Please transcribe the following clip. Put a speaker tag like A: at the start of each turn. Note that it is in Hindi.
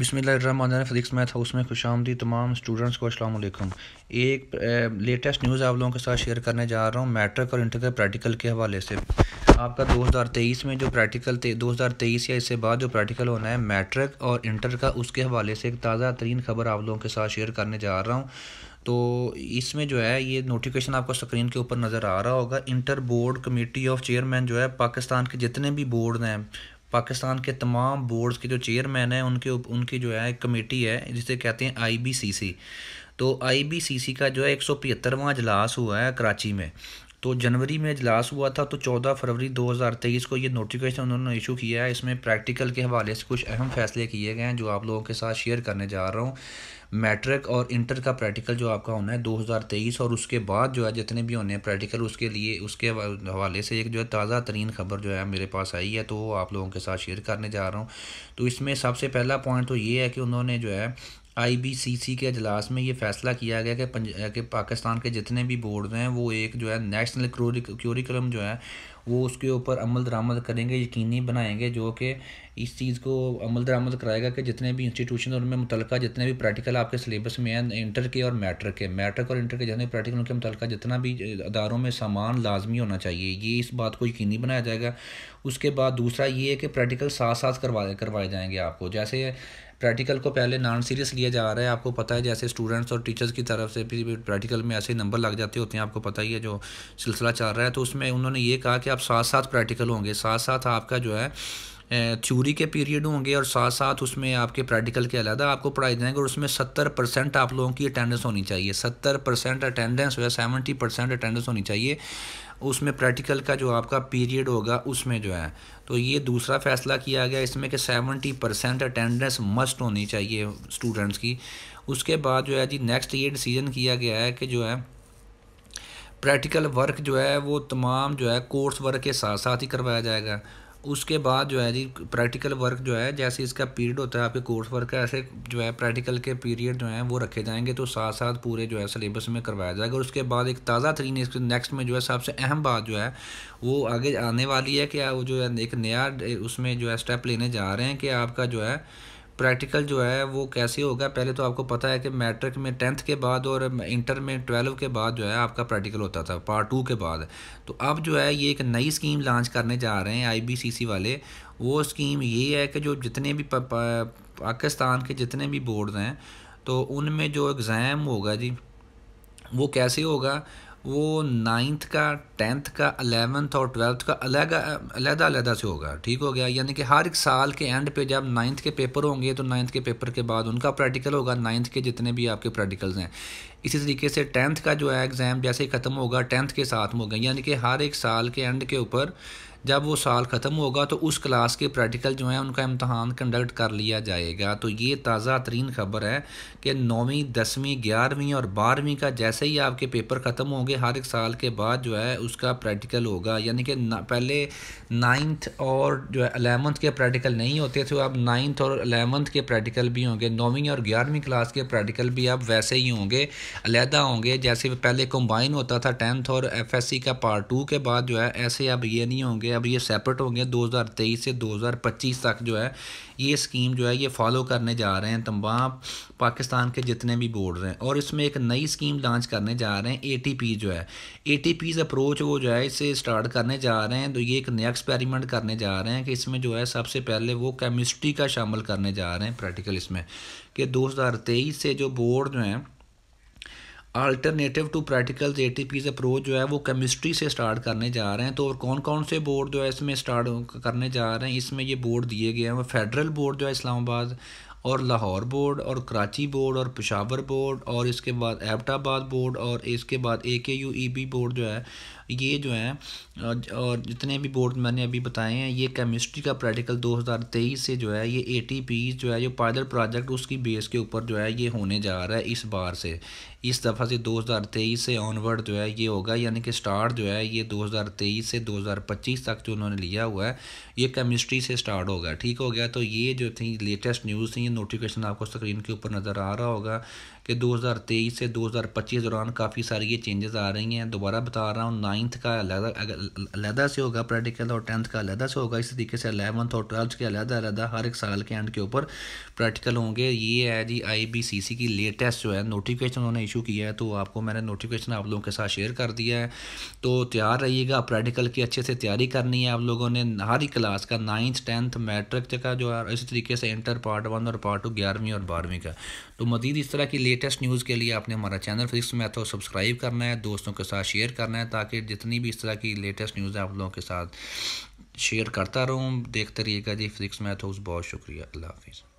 A: बिसमिल्ल मैथ हाउस में खुश आमदी तमाम स्टूडेंट्स को अस्सलाम एक लेटेस्ट न्यूज़ आप लोगों के साथ शेयर करने जा रहा हूँ मैट्रिक और इंटर के प्रैक्टिकल के हवाले से आपका 2023 में जो प्रैक्टिकल दो हज़ार तेईस या इससे बाद जो प्रैक्टिकल होना है मैट्रिक और इंटर का उसके हवाले से एक ताज़ा तरीन खबर आप लोगों के साथ शेयर करने जा रहा हूँ तो इसमें जो है ये नोटिफिकेशन आपको स्क्रीन के ऊपर नज़र आ रहा होगा inter board committee of chairman जो है पाकिस्तान के जितने भी बोर्ड हैं पाकिस्तान के तमाम बोर्ड्स के जो चेयरमैन हैं उनके उनकी जो है एक कमेटी है जिसे कहते हैं आईबीसीसी तो आईबीसीसी का जो है एक सौ पिहत्तरवां अजलास हुआ है कराची में तो जनवरी में इजलास हुआ था तो 14 फरवरी 2023 को ये नोटिफिकेशन उन्होंने इशू किया है इसमें प्रैक्टिकल के हवाले से कुछ अहम फैसले किए गए हैं जो आप लोगों के साथ शेयर करने जा रहा हूँ मैट्रिक और इंटर का प्रैक्टिकल जो आपका होना है 2023 और उसके बाद जो है जितने भी होने हैं प्रैक्टिकल उसके लिए उसके हवाले से एक जो है ताज़ा तरीन खबर जो है मेरे पास आई है तो वो आप लोगों के साथ शेयर करने जा रहा हूँ तो इसमें सबसे पहला पॉइंट तो ये है कि उन्होंने जो है आईबीसीसी के अजलास में ये फैसला किया गया कि के पाकिस्तान के जितने भी बोर्ड हैं वो एक जो है नेशनल क्यूरिकुलम जो है वो उसके ऊपर अमल दरामद करेंगे यकीनी बनाएंगे जो कि इस चीज़ को अमल दरामद कराएगा कि जितने भी इंस्टीट्यूशन और उनमें मुतल जितने भी प्रैक्टिकल आपके सिलेबस में हैं इंटर के और मैट्रिक के मैट्रिक और इंटर के जितने प्रैक्टिकल उनके मुतलका जितना भी अदारों में सामान लाजमी होना चाहिए ये इस बात को यकीनी बनाया जाएगा उसके बाद दूसरा ये है कि प्रैक्टिकल साथ साथ करवा करवाए जाएंगे आपको जैसे प्रैक्टिकल को पहले नॉन सीरियस लिया जा रहा है आपको पता है जैसे स्टूडेंट्स और टीचर्स की तरफ से भी प्रैक्टिकल में ऐसे नंबर लग जाते होते हैं आपको पता ही है जो सिलसिला चल रहा है तो उसमें उन्होंने ये कहा कि आप साथ साथ प्रैक्टिकल होंगे साथ साथ आपका जो है थ्योरी के पीरियड होंगे और साथ साथ उसमें आपके प्रैक्टिकल के अलावा आपको पढ़ाए जाएंगे और उसमें सत्तर परसेंट आप लोगों की अटेंडेंस होनी चाहिए सत्तर परसेंट अटेंडेंस हो या सेवेंटी परसेंट अटेंडेंस होनी चाहिए उसमें प्रैक्टिकल का जो आपका पीरियड होगा उसमें जो है तो ये दूसरा फैसला किया गया इसमें कि सेवेंटी परसेंट अटेंडेंस मस्ट होनी चाहिए स्टूडेंट्स की उसके बाद जो है जी नेक्स्ट ये डिसीजन किया गया है कि जो है प्रैक्टिकल वर्क जो है वो तमाम जो है कोर्स वर्क के साथ साथ ही करवाया जाएगा उसके बाद जो है जी प्रैक्टिकल वर्क जो है जैसे इसका पीरियड होता है आपके कोर्स वर्क का ऐसे जो है प्रैक्टिकल के पीरियड जो हैं वो रखे जाएंगे तो साथ साथ पूरे जो है सिलेबस में करवाया जाएगा और उसके बाद एक ताज़ा तरीन इसके नेक्स्ट में जो है सबसे अहम बात जो है वो आगे आने वाली है कि वो जो है एक नया उसमें जो है स्टेप लेने जा रहे हैं कि आपका जो है प्रैक्टिकल जो है वो कैसे होगा पहले तो आपको पता है कि मैट्रिक में टेंथ के बाद और इंटर में ट्वेल्व के बाद जो है आपका प्रैक्टिकल होता था पार्ट टू के बाद तो अब जो है ये एक नई स्कीम लॉन्च करने जा रहे हैं आईबीसीसी वाले वो स्कीम ये है कि जो जितने भी पाकिस्तान के जितने भी बोर्ड हैं तो उनमें जो एग्ज़ाम होगा जी वो कैसे होगा वो नाइन्थ का टेंथ का अलेवेंथ और ट्वेल्थ का अलग अलहदा अलहदा से होगा ठीक हो गया यानी कि हर एक साल के एंड पे जब नाइन्थ के पेपर होंगे तो नाइन्थ के पेपर के बाद उनका प्रैक्टिकल होगा नाइन्थ के जितने भी आपके प्रैक्टिकल्स हैं इसी तरीके से टेंथ का जो है एग्ज़ाम जैसे ही ख़त्म होगा टेंथ के साथ में होगा यानी कि हर एक साल के एंड के ऊपर जब वो साल ख़त्म होगा तो उस क्लास के प्रैक्टिकल जो हैं उनका इम्तहान कंडक्ट कर लिया जाएगा तो ये ताज़ा तरीन खबर है कि नौवीं दसवीं ग्यारहवीं और बारहवीं का जैसे ही आपके पेपर ख़त्म होंगे हर एक साल के बाद जो है उसका प्रैक्टिकल होगा यानी कि पहले नाइन्थ और जो है अलेवंथ के प्रैक्टिकल नहीं होते थे अब नाइन्थ और अलेवंथ के प्रैक्टिकल भी होंगे नौवीं और ग्यारहवीं क्लास के प्रैक्टिकल भी अब वैसे ही होंगे अलहदा होंगे जैसे पहले कम्बाइन होता था टेंथ और एफ एस सी का पार्ट टू के बाद जो है ऐसे अब ये नहीं होंगे अब ये सेपरेट होंगे दो हज़ार तेईस से दो हज़ार पच्चीस तक जो है ये स्कीम जो है ये फॉलो करने जा रहे हैं तमाम पाकिस्तान के जितने भी बोर्ड हैं और इसमें एक नई स्कीम लॉन्च करने जा रहे हैं ए टी पी जो है ए टी पीज़ अप्रोच वो जो है इसे स्टार्ट करने जा रहे हैं तो ये एक नया एक्सपेरिमेंट करने जा रहे हैं कि इसमें जो है सबसे पहले वो केमिस्ट्री का शामिल करने जा रहे हैं प्रैक्टिकल इसमें कि दो हज़ार तेईस से जो बोर्ड जो हैं alternative to practical A T Ps approach जो है वो केमिस्ट्री से स्टार्ट करने जा रहे हैं तो और कौन कौन से बोर्ड जो है इसमें स्टार्ट करने जा रहे हैं इसमें ये बोर्ड दिए गए हैं वो फेडरल बोर्ड जो है इस्लामाबाद और लाहौर बोर्ड और कराची बोर्ड और पेशावर बोर्ड और इसके बाद एबटाबाद बोर्ड और इसके बाद ए के यू ई बी बोर्ड जो है ये जो है और जितने भी बोर्ड मैंने अभी बताए हैं ये केमिस्ट्री का प्रैक्टिकल दो हज़ार तेईस से जो है ये ए टी पी जो है जो पायदल प्रोजेक्ट उसकी बेस के ऊपर जो है ये होने जा रहा है इस बार से इस दफ़ा से दो हज़ार तेईस से ऑनवर्ड जो है ये होगा यानी कि स्टार्ट जो है ये दो हज़ार तेईस से दो हज़ार पच्चीस तक जो उन्होंने लिया हुआ है ये केमिस्ट्री से स्टार्ट होगा ठीक हो गया तो ये जो थी लेटेस्ट न्यूज़ थी नोटिफिकेशन आपको स्क्रीन के ऊपर नज़र आ रहा होगा कि 2023 से 2025 दौरान काफ़ी सारी ये चेंजेस आ रही हैं दोबारा बता रहा हूँ नाइन्थ का अलहदा से होगा प्रैक्टिकल और टेंथ का अलहदा से होगा इसी तरीके से अलेवंथ और ट्वेल्थ के अलहदा अलहदा हर एक साल के एंड के ऊपर प्रैक्टिकल होंगे ये है जी आई की लेटेस्ट जो है नोटिफिकेशन उन्होंने इशू किया है तो आपको मैंने नोटिफिकेशन आप लोगों के साथ शेयर कर दिया है तो तैयार रहिएगा प्रैक्टिकल की अच्छे से तैयारी करनी है आप लोगों ने हर ही क्लास का नाइन्थ टेंथ मैट्रिक का जो है इसी तरीके से इंटर पार्ट वन और पार्ट टू ग्यारहवीं और बारहवीं का तो मज़ीद इस तरह की लेटेस्ट न्यूज़ के लिए आपने हमारा चैनल फिजिक्स मैथ को तो सब्सक्राइब करना है दोस्तों के साथ शेयर करना है ताकि जितनी भी इस तरह की लेटेस्ट न्यूज़ आप लोगों के साथ शेयर करता रहूँ देखते रहिएगा जी फिजिक्स मैथ हाउस तो बहुत शुक्रिया अल्लाह हाफिज़